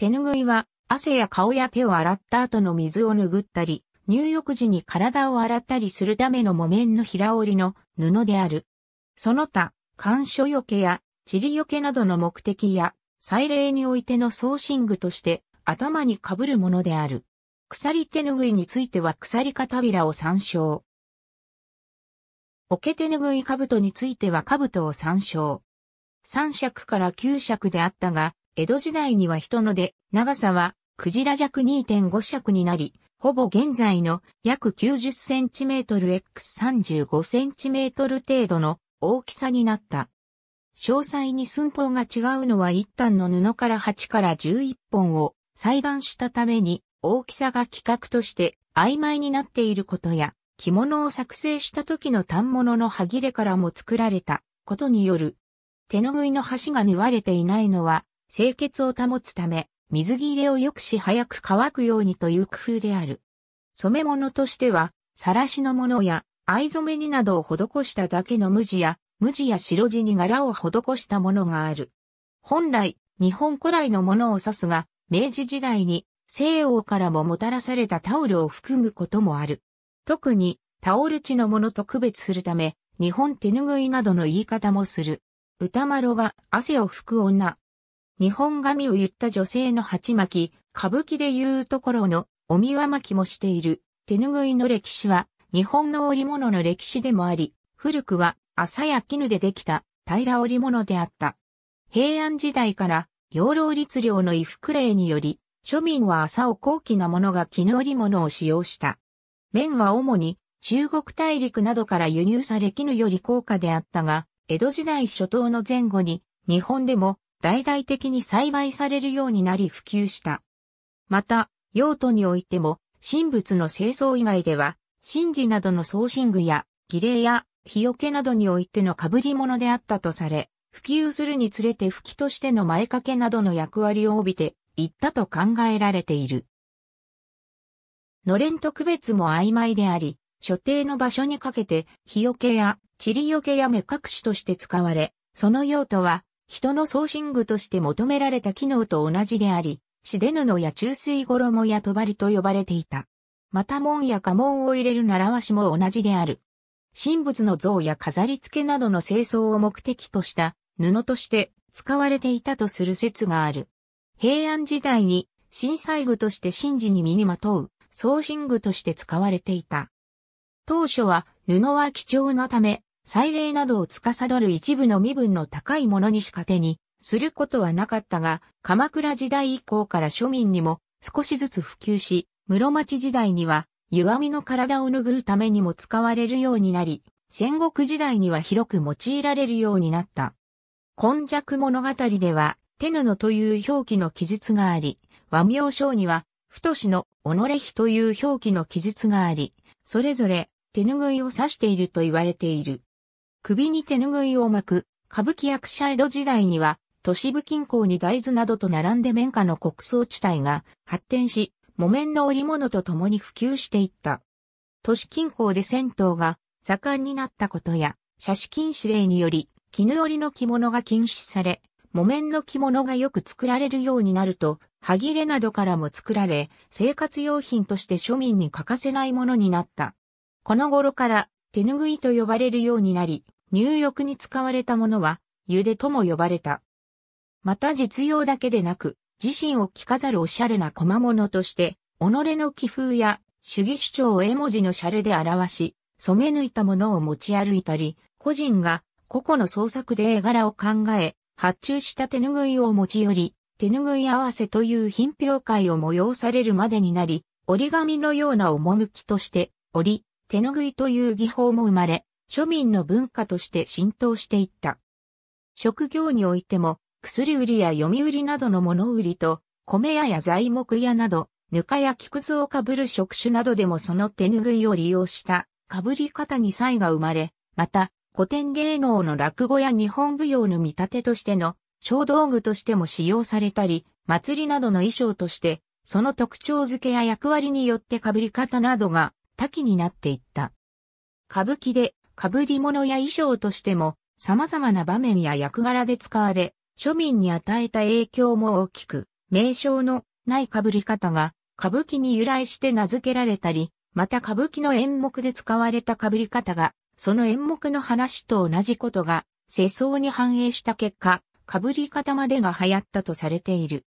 手拭いは、汗や顔や手を洗った後の水を拭ったり、入浴時に体を洗ったりするための木綿の平織りの布である。その他、干渉よけや、塵よけなどの目的や、祭礼においてのソーシングとして、頭に被るものである。鎖手拭いについては鎖たびらを参照。桶手拭い兜については兜を参照。三尺から九尺であったが、江戸時代には人の出、長さは、クジラ弱2.5尺になり、ほぼ現在の約9 0 c m x 3 5 c m 程度の大きさになった。詳細に寸法が違うのは一旦の布から8から11本を裁断したために大きさが規格として曖昧になっていることや着物を作成した時の反物の歯切れからも作られたことによる手拭いの端が縫われていないのは清潔を保つため、水切れをよくし早く乾くようにという工夫である。染め物としては、晒しのものや藍染めになどを施しただけの無地や、無地や白地に柄を施したものがある。本来、日本古来のものを指すが、明治時代に西欧からももたらされたタオルを含むこともある。特に、タオル地のものと区別するため、日本手ぬぐいなどの言い方もする。歌丸が汗を拭く女日本髪を言った女性の鉢巻き、歌舞伎で言うところのお庭巻きもしている手拭いの歴史は日本の織物の歴史でもあり、古くは朝や絹でできた平織物であった。平安時代から養老律令の衣服令により、庶民は朝を高貴なものが絹織物を使用した。綿は主に中国大陸などから輸入され絹より高価であったが、江戸時代初頭の前後に日本でも大々的に栽培されるようになり普及した。また、用途においても、神仏の清掃以外では、神事などの送信具や、儀礼や、日よけなどにおいての被り物であったとされ、普及するにつれて吹きとしての前掛けなどの役割を帯びていったと考えられている。のれんと区別も曖昧であり、所定の場所にかけて、日よけや、塵よけや目隠しとして使われ、その用途は、人の送信具として求められた機能と同じであり、しで布や中水衣やとばりと呼ばれていた。また門や家紋を入れる習わしも同じである。神仏の像や飾り付けなどの清掃を目的とした布として使われていたとする説がある。平安時代に震災具として神事に身にまとう送信具として使われていた。当初は布は貴重なため祭礼などを司る一部の身分の高い者にしか手にすることはなかったが、鎌倉時代以降から庶民にも少しずつ普及し、室町時代には歪みの体を拭うためにも使われるようになり、戦国時代には広く用いられるようになった。今弱物語では、手布という表記の記述があり、和名章には、太しの己比という表記の記述があり、それぞれ手拭いを指していると言われている。首に手ぬぐいを巻く、歌舞伎役者江戸時代には、都市部近郊に大豆などと並んで綿花の穀倉地帯が発展し、木綿の織物と共に普及していった。都市近郊で銭湯が盛んになったことや、写真禁止令により、絹織の着物が禁止され、木綿の着物がよく作られるようになると、歯切れなどからも作られ、生活用品として庶民に欠かせないものになった。この頃から手ぬぐいと呼ばれるようになり、入浴に使われたものは、ゆでとも呼ばれた。また実用だけでなく、自身を着飾るおしゃれな小間物として、己の気風や主義主張を絵文字のシャレで表し、染め抜いたものを持ち歩いたり、個人が個々の創作で絵柄を考え、発注した手ぬぐいを持ち寄り、手ぬぐい合わせという品評会を催されるまでになり、折り紙のような趣として、折り、手ぬぐいという技法も生まれ、庶民の文化として浸透していった。職業においても、薬売りや読売などの物売りと、米屋や材木屋など、ぬかや木くずをかぶる職種などでもその手ぬぐいを利用したかぶり方に差異が生まれ、また古典芸能の落語や日本舞踊の見立てとしての小道具としても使用されたり、祭りなどの衣装として、その特徴付けや役割によってかぶり方などが多岐になっていった。歌舞伎で被り物や衣装としても様々な場面や役柄で使われ、庶民に与えた影響も大きく、名称のない被り方が歌舞伎に由来して名付けられたり、また歌舞伎の演目で使われた被り方が、その演目の話と同じことが世相に反映した結果、被り方までが流行ったとされている。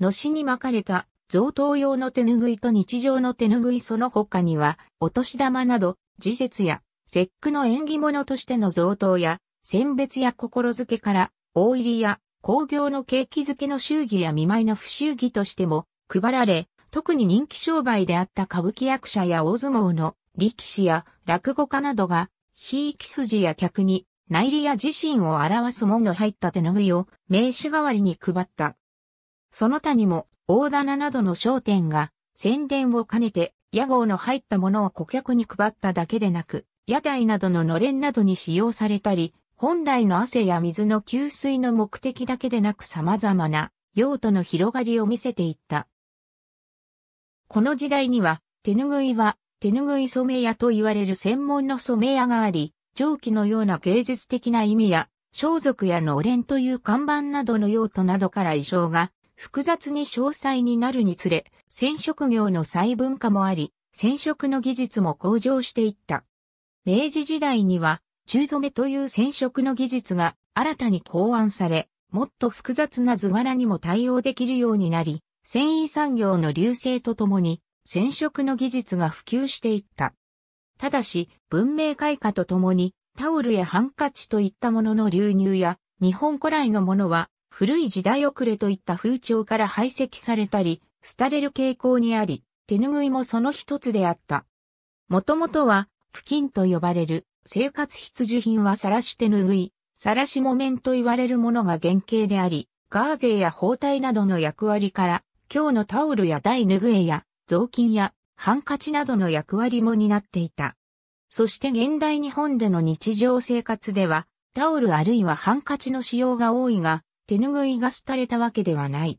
のしに巻かれた贈答用の手拭いと日常の手拭いその他には、お年玉など、時節や、節句の縁起物としての贈答や、選別や心付けから、大入りや、工業の景気づけの祝儀や見舞いの不祝儀としても、配られ、特に人気商売であった歌舞伎役者や大相撲の力士や落語家などが、ひいき筋や客に、内裏や自身を表す門の入った手拭いを名刺代わりに配った。その他にも、大棚などの商店が宣伝を兼ねて屋号の入ったものを顧客に配っただけでなく、屋台などののれんなどに使用されたり、本来の汗や水の給水の目的だけでなく様々な用途の広がりを見せていった。この時代には、手ぬぐいは手ぬぐい染め屋と言われる専門の染め屋があり、蒸気のような芸術的な意味や、装束やのれんという看板などの用途などから衣装が複雑に詳細になるにつれ、染色業の細分化もあり、染色の技術も向上していった。明治時代には、中染めという染色の技術が新たに考案され、もっと複雑な図柄にも対応できるようになり、繊維産業の流星とともに染色の技術が普及していった。ただし、文明開化とともにタオルやハンカチといったものの流入や日本古来のものは古い時代遅れといった風潮から排斥されたり、廃れる傾向にあり、手拭いもその一つであった。もともとは、布巾と呼ばれる生活必需品は晒し手拭い、晒し木綿と言われるものが原型であり、ガーゼや包帯などの役割から、今日のタオルや台拭えや雑巾やハンカチなどの役割も担っていた。そして現代日本での日常生活では、タオルあるいはハンカチの使用が多いが、手拭いが廃れたわけではない。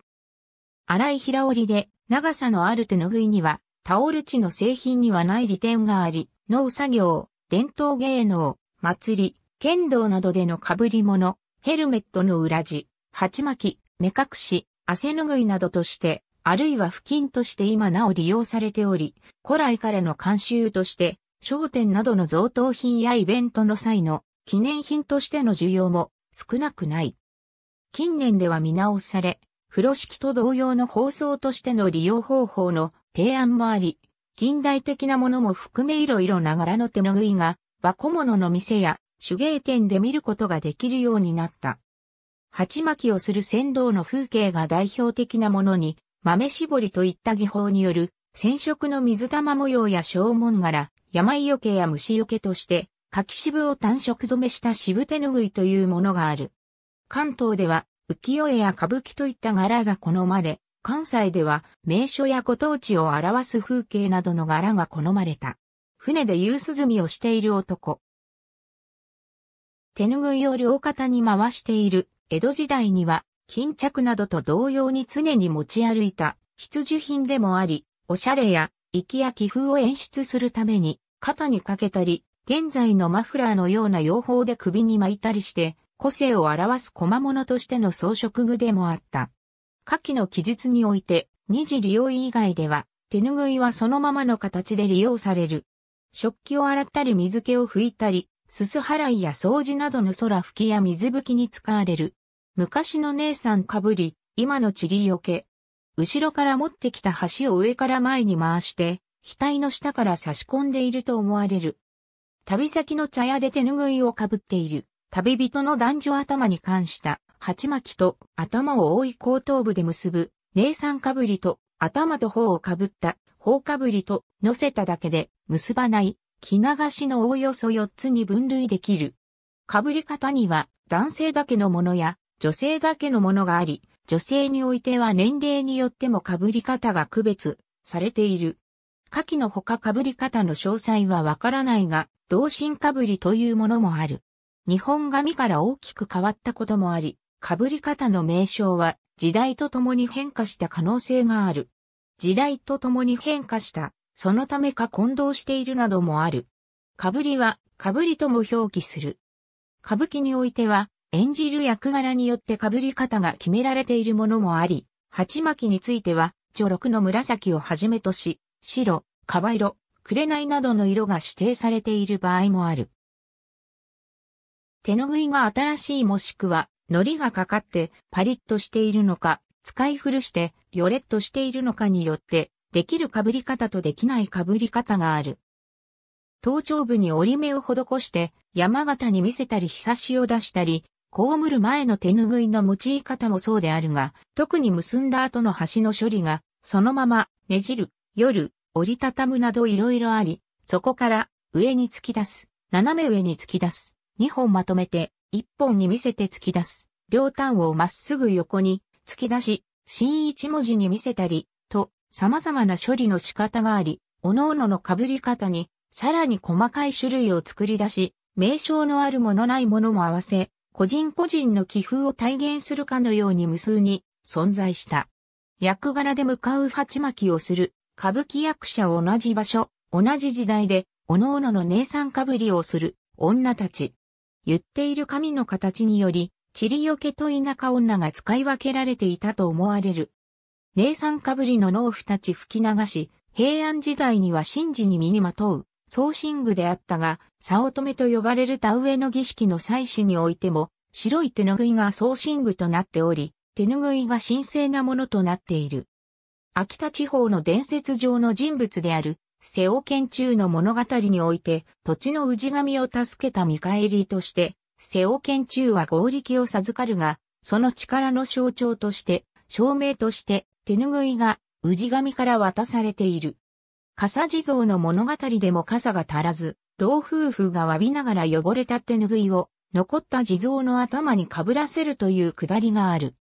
荒い平織りで長さのある手拭いには、タオル地の製品にはない利点があり、農作業、伝統芸能、祭り、剣道などでの被り物、ヘルメットの裏地、鉢巻き、目隠し、汗拭いなどとして、あるいは付近として今なお利用されており、古来からの慣習として、商店などの贈答品やイベントの際の記念品としての需要も少なくない。近年では見直され、風呂敷と同様の放送としての利用方法の提案もあり、近代的なものも含め色々ながらの手拭いが、小物の店や手芸店で見ることができるようになった。鉢巻きをする船頭の風景が代表的なものに、豆絞りといった技法による染色の水玉模様や小紋柄、病よけや虫よけとして、柿渋を単色染めした渋手ぬぐいというものがある。関東では浮世絵や歌舞伎といった柄が好まれ、関西では名所やご当地を表す風景などの柄が好まれた。船で夕涼みをしている男。手ぬぐいを両肩に回している江戸時代には巾着などと同様に常に持ち歩いた必需品でもあり、おしゃれや息や気風を演出するために肩にかけたり、現在のマフラーのような用法で首に巻いたりして個性を表す小間物としての装飾具でもあった。下記の記述において、二次利用以外では、手拭いはそのままの形で利用される。食器を洗ったり水気を拭いたり、すす払いや掃除などの空拭きや水拭きに使われる。昔の姉さんかぶり、今のちりよけ。後ろから持ってきた橋を上から前に回して、額の下から差し込んでいると思われる。旅先の茶屋で手拭いをかぶっている。旅人の男女頭に関した鉢巻きと頭を覆い後頭部で結ぶ、姉さんかぶりと頭と頬をかぶった頬かぶりと乗せただけで結ばない着流しのおおよそ4つに分類できる。かぶり方には男性だけのものや女性だけのものがあり、女性においては年齢によってもかぶり方が区別されている。下記のほかかぶり方の詳細はわからないが、同心かぶりというものもある。日本紙から大きく変わったこともあり、被り方の名称は時代とともに変化した可能性がある。時代とともに変化した、そのためか混同しているなどもある。被りは、被りとも表記する。歌舞伎においては、演じる役柄によって被り方が決められているものもあり、鉢巻については、序六の紫をはじめとし、白、ば色、紅などの色が指定されている場合もある。手ぬぐいが新しいもしくは、糊がかかってパリッとしているのか、使い古してヨレッとしているのかによって、できる被り方とできない被り方がある。頭頂部に折り目を施して、山形に見せたり日差しを出したり、こむる前の手ぬぐいの用い方もそうであるが、特に結んだ後の端の処理が、そのまま、ねじる、夜、折りたたむなどいろいろあり、そこから、上に突き出す、斜め上に突き出す、2本まとめて、1本に見せて突き出す。両端をまっすぐ横に突き出し、新一文字に見せたり、と、様々な処理の仕方があり、各々の被り方に、さらに細かい種類を作り出し、名称のあるものないものも合わせ、個人個人の気風を体現するかのように無数に存在した。役柄で向かう鉢巻きをする、歌舞伎役者を同じ場所、同じ時代で、各々の姉さんかぶりをする、女たち。言っている神の形により、チリよけと田舎女が使い分けられていたと思われる。霊んかぶりの農夫たち吹き流し、平安時代には神事に身にまとう、宗神具であったが、早乙女と呼ばれる田植えの儀式の祭祀においても、白い手ぬぐいが宗神具となっており、手ぬぐいが神聖なものとなっている。秋田地方の伝説上の人物である、瀬尾県中の物語において、土地の氏神を助けた見返りとして、瀬尾県中は合力を授かるが、その力の象徴として、証明として、手拭いが、氏神から渡されている。笠地蔵の物語でも傘が足らず、老夫婦が詫びながら汚れた手拭いを、残った地蔵の頭に被らせるというくだりがある。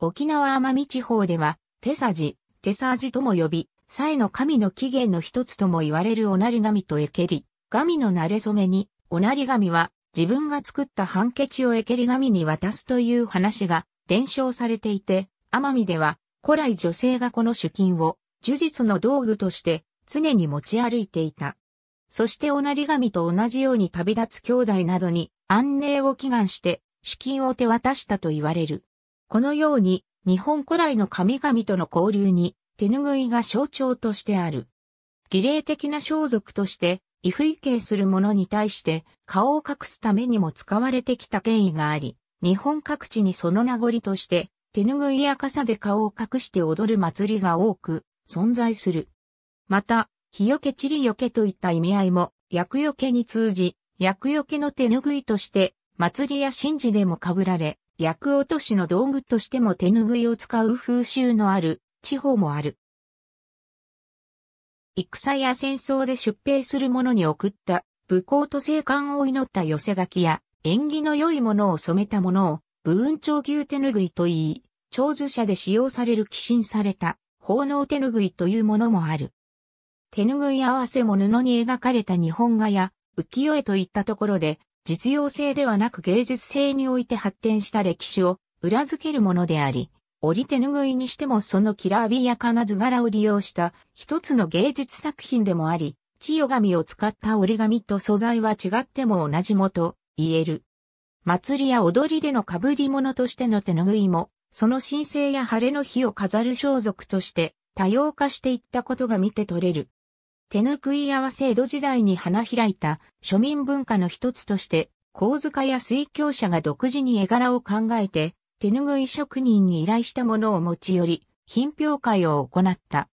沖縄奄美地方では、手さじ、手さじとも呼び、サの神の起源の一つとも言われるおなり神とエケリ。神の慣れ染めに、おなり神は自分が作った判決をエケリ神に渡すという話が伝承されていて、奄美では古来女性がこの主金を呪術の道具として常に持ち歩いていた。そしておなり神と同じように旅立つ兄弟などに安寧を祈願して主金を手渡したと言われる。このように日本古来の神々との交流に手拭いが象徴としてある。儀礼的な装束として、異意形する者に対して顔を隠すためにも使われてきた経緯があり、日本各地にその名残として手拭いや傘で顔を隠して踊る祭りが多く存在する。また、日よけちりよけといった意味合いも厄よけに通じ、厄よけの手拭いとして祭りや神事でも被られ、厄落としの道具としても手拭いを使う風習のある地方もある。戦や戦争で出兵する者に送った武功と生還を祈った寄せ書きや縁起の良いものを染めたものを武運長牛手ぬぐいと言い、長寿者で使用される寄進された奉納手ぬぐいというものもある。手ぬぐい合わせも布に描かれた日本画や浮世絵といったところで実用性ではなく芸術性において発展した歴史を裏付けるものであり、り手ぬぐいにしてもそのきらびやかな図柄を利用した一つの芸術作品でもあり、千代紙を使った折り紙と素材は違っても同じもと言える。祭りや踊りでの被り物としての手ぬぐいも、その神聖や晴れの日を飾る装束として多様化していったことが見て取れる。手ぬい合わせ江戸時代に花開いた庶民文化の一つとして、神塚や水教者が独自に絵柄を考えて手ぬぐい職人に依頼したものを持ち寄り、品評会を行った。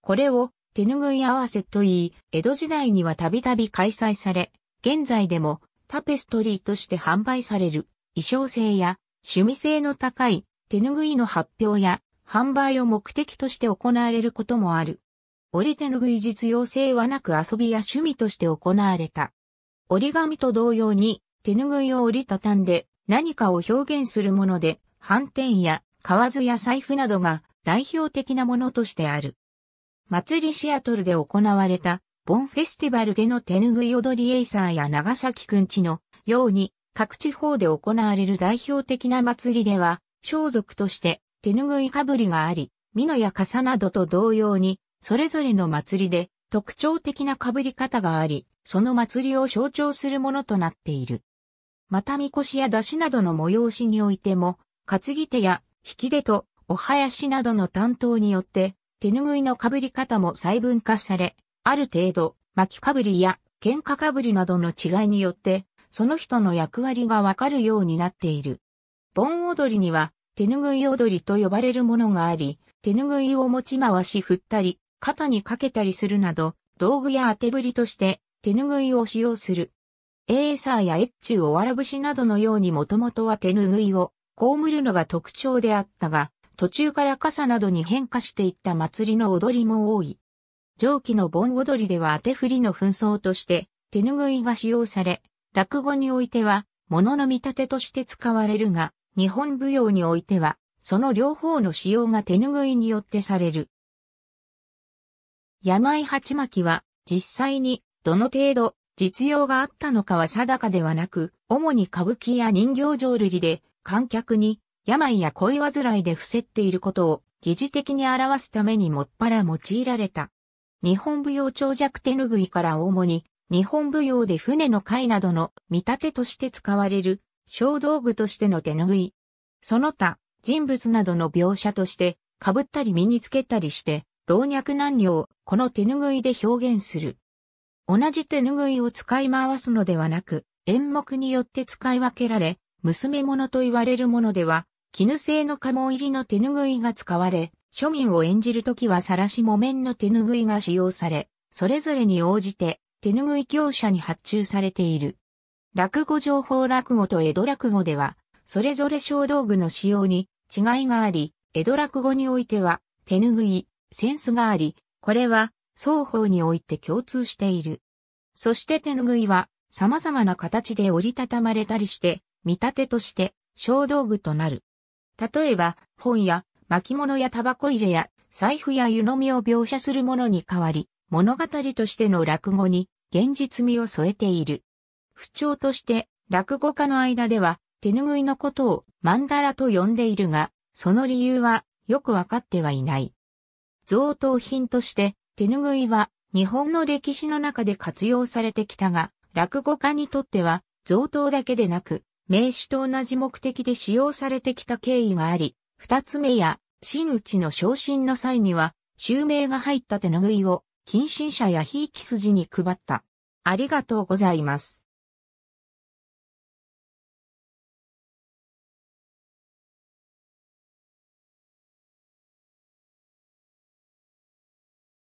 これを手ぬぐい合わせと言い、江戸時代にはたびたび開催され、現在でもタペストリーとして販売される衣装性や趣味性の高い手ぬぐいの発表や販売を目的として行われることもある。折手ぬぐい実用性はなく遊びや趣味として行われた。折り紙と同様に手ぬぐいを折りたたんで何かを表現するもので、反転や河津や財布などが代表的なものとしてある。祭りシアトルで行われた、ボンフェスティバルでの手ぬぐい踊りエイサーや長崎くんちのように、各地方で行われる代表的な祭りでは、装束として手ぬぐいかぶりがあり、美濃や傘などと同様に、それぞれの祭りで特徴的なかぶり方があり、その祭りを象徴するものとなっている。またみこしや出しなどの催しにおいても、担ぎ手や引き手とお囃子などの担当によって、手ぬぐいの被り方も細分化され、ある程度、巻き被りや喧嘩被りなどの違いによって、その人の役割がわかるようになっている。盆踊りには、手ぬぐい踊りと呼ばれるものがあり、手ぬぐいを持ち回し振ったり、肩にかけたりするなど、道具や当てぶりとして手ぬぐいを使用する。エーサーや越中をわらぶしなどのようにもともとは手ぬぐいを被るのが特徴であったが、途中から傘などに変化していった祭りの踊りも多い。上記の盆踊りでは当て振りの紛争として手ぬぐいが使用され、落語においては物の見立てとして使われるが、日本舞踊においてはその両方の使用が手ぬぐいによってされる。山井八巻は実際にどの程度実用があったのかは定かではなく、主に歌舞伎や人形浄瑠璃で、観客に病や恋煩いで伏せっていることを疑似的に表すためにもっぱら用いられた。日本舞踊長尺手ぬぐいから主に、日本舞踊で船の貝などの見立てとして使われる小道具としての手ぬぐい。その他、人物などの描写として、被ったり身につけたりして、老若男女をこの手ぬぐいで表現する。同じ手拭いを使い回すのではなく、演目によって使い分けられ、娘物と言われるものでは、絹製の家紋入りの手拭いが使われ、庶民を演じるときは晒し木綿の手拭いが使用され、それぞれに応じて手拭い業者に発注されている。落語情報落語と江戸落語では、それぞれ小道具の使用に違いがあり、江戸落語においては手拭い、センスがあり、これは双方において共通している。そして手拭いは様々な形で折りたたまれたりして、見立てとして小道具となる。例えば、本や巻物やタバコ入れや財布や湯飲みを描写するものに代わり、物語としての落語に現実味を添えている。不調として落語家の間では手拭いのことを曼荼羅と呼んでいるが、その理由はよくわかってはいない。贈答品として手ぬぐいは日本の歴史の中で活用されてきたが、落語家にとっては贈答だけでなく、名詞と同じ目的で使用されてきた経緯があり、二つ目や真打ちの昇進の際には、襲名が入った手ぬぐいを近親者やひいき筋に配った。ありがとうございます。